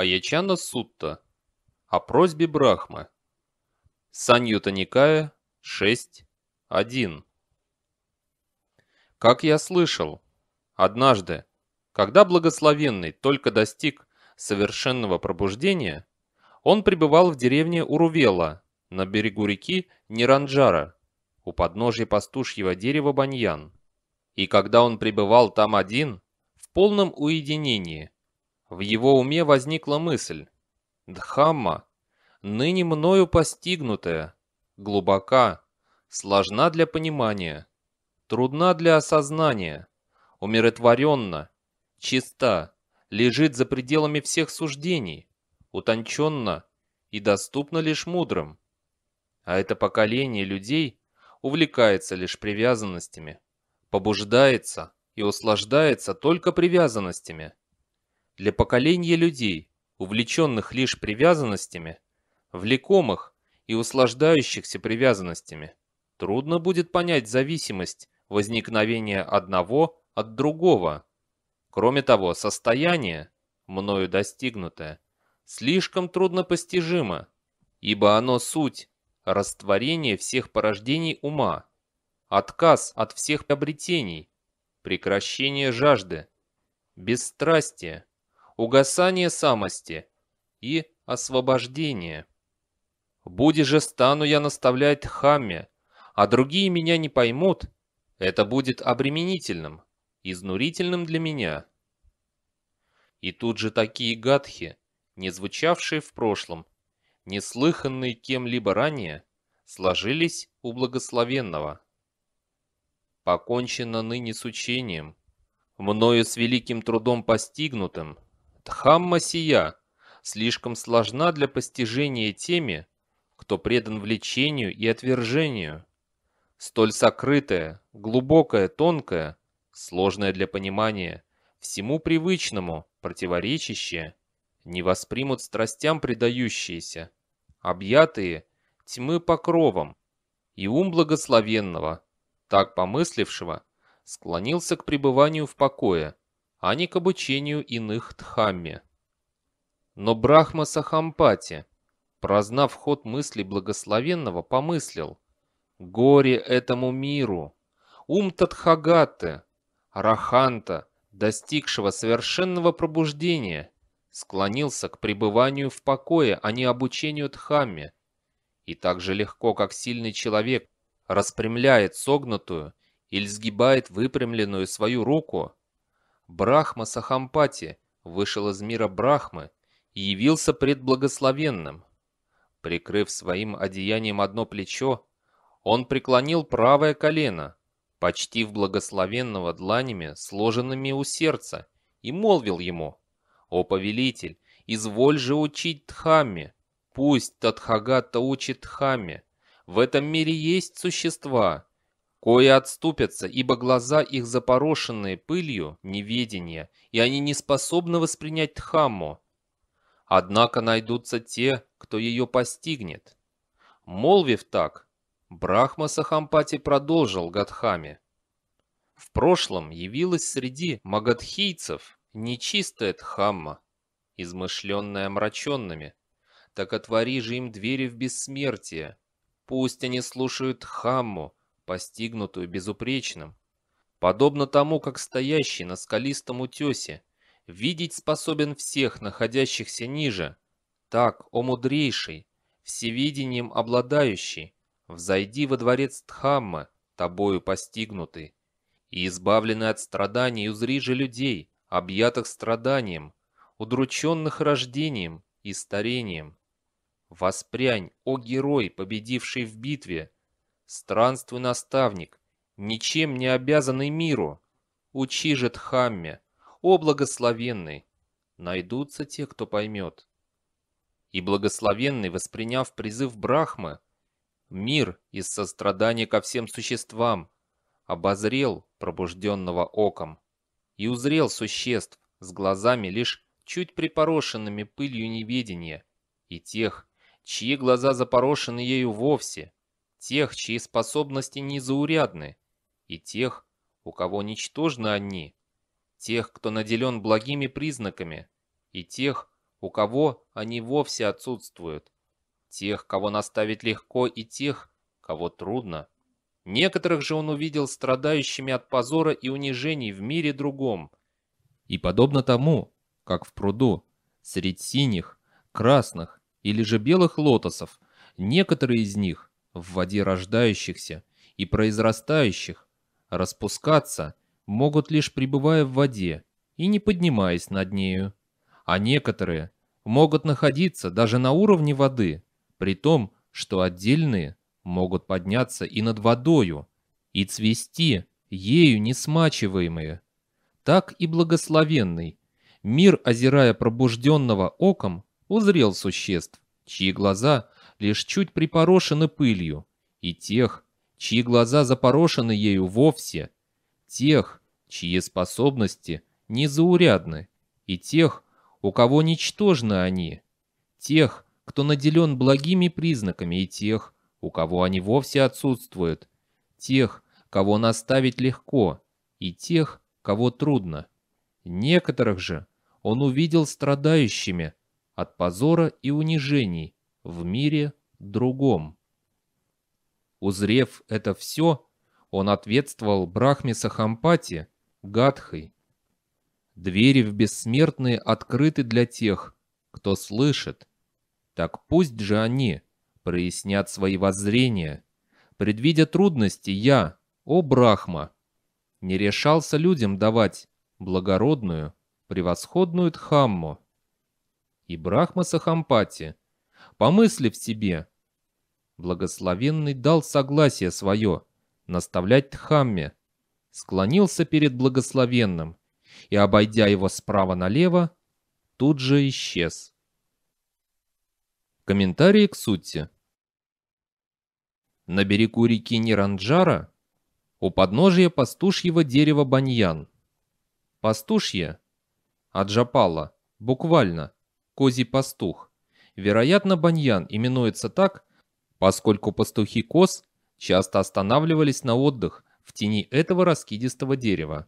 Аячана Сутта о просьбе Брахмы. Саньюта Никая 6.1 Как я слышал, однажды, когда благословенный только достиг совершенного пробуждения, он пребывал в деревне Урувела на берегу реки Ниранджара у подножия пастушьего дерева Баньян. И когда он пребывал там один, в полном уединении – в его уме возникла мысль. Дхамма, ныне мною постигнутая, глубока, сложна для понимания, трудна для осознания, умиротворенна, чиста, лежит за пределами всех суждений, утонченна и доступна лишь мудрым. А это поколение людей увлекается лишь привязанностями, побуждается и услаждается только привязанностями. Для поколения людей, увлеченных лишь привязанностями, влекомых и услаждающихся привязанностями, трудно будет понять зависимость возникновения одного от другого. Кроме того, состояние, мною достигнутое, слишком труднопостижимо, ибо оно суть – растворение всех порождений ума, отказ от всех обретений, прекращение жажды, бесстрастие, угасание самости и освобождение. Буде же стану я наставлять Хамме, а другие меня не поймут, это будет обременительным, изнурительным для меня. И тут же такие гадхи, не звучавшие в прошлом, неслыханные кем-либо ранее, сложились у благословенного. Покончено ныне с учением, мною с великим трудом постигнутым, Дхамма сия слишком сложна для постижения теми, кто предан влечению и отвержению. Столь сокрытая, глубокая, тонкая, сложная для понимания, всему привычному, противоречащее, не воспримут страстям предающиеся, объятые тьмы покровом, и ум благословенного, так помыслившего, склонился к пребыванию в покое – а не к обучению иных Дхамме. Но Брахма Сахампати, прознав ход мысли благословенного, помыслил «Горе этому миру! Ум Тадхагаты, Раханта, достигшего совершенного пробуждения, склонился к пребыванию в покое, а не обучению Дхамме. И так же легко, как сильный человек распрямляет согнутую или сгибает выпрямленную свою руку, Брахма Сахампати вышел из мира Брахмы и явился предблагословенным. Прикрыв своим одеянием одно плечо, он преклонил правое колено, почти в благословенного дланями, сложенными у сердца, и молвил ему, «О повелитель, изволь же учить Дхамме, пусть Тадхагата учит Дхамме, в этом мире есть существа, Кое отступятся, ибо глаза их запорошенные пылью неведения, и они не способны воспринять тхамму. Однако найдутся те, кто ее постигнет. Молвив так, Брахма Сахампати продолжил Гадхаме: В прошлом явилась среди магадхийцев нечистая тхамма, измышленная омраченными. Так отвори же им двери в бессмертие. Пусть они слушают тхамму постигнутую безупречным. Подобно тому, как стоящий на скалистом утесе, видеть способен всех находящихся ниже, так, о мудрейший, всевидением обладающий, взойди во дворец Дхаммы, тобою постигнутый, и избавленный от страданий узри же людей, объятых страданием, удрученных рождением и старением. Воспрянь, о герой, победивший в битве, странствуй наставник, ничем не обязанный миру. Учи же Дхамме, о благословенный, найдутся те, кто поймет. И благословенный, восприняв призыв Брахмы, мир из сострадания ко всем существам, обозрел пробужденного оком и узрел существ с глазами лишь чуть припорошенными пылью неведения и тех, чьи глаза запорошены ею вовсе, тех, чьи способности незаурядны, и тех, у кого ничтожны они, тех, кто наделен благими признаками, и тех, у кого они вовсе отсутствуют, тех, кого наставить легко, и тех, кого трудно. Некоторых же он увидел страдающими от позора и унижений в мире другом. И подобно тому, как в пруду, среди синих, красных или же белых лотосов, некоторые из них в воде рождающихся и произрастающих, распускаться могут лишь пребывая в воде и не поднимаясь над нею, а некоторые могут находиться даже на уровне воды, при том, что отдельные могут подняться и над водою, и цвести ею несмачиваемые. Так и благословенный, мир, озирая пробужденного оком, узрел существ, чьи глаза лишь чуть припорошены пылью, и тех, чьи глаза запорошены ею вовсе, тех, чьи способности незаурядны, и тех, у кого ничтожны они, тех, кто наделен благими признаками, и тех, у кого они вовсе отсутствуют, тех, кого наставить легко, и тех, кого трудно. Некоторых же он увидел страдающими от позора и унижений, в мире другом. Узрев это все, он ответствовал Брахме Сахампати, Гадхой. Двери в бессмертные открыты для тех, кто слышит. Так пусть же они прояснят свои воззрения. Предвидя трудности, я, о Брахма, не решался людям давать благородную, превосходную Дхамму. И Брахма Сахампати – помыслив себе. Благословенный дал согласие свое наставлять Тхамме, склонился перед благословенным и, обойдя его справа налево, тут же исчез. Комментарии к сути. На берегу реки Ниранджара у подножия пастушьего дерева Баньян. Пастушье, Аджапала, буквально, козий пастух, Вероятно, баньян именуется так, поскольку пастухи коз часто останавливались на отдых в тени этого раскидистого дерева.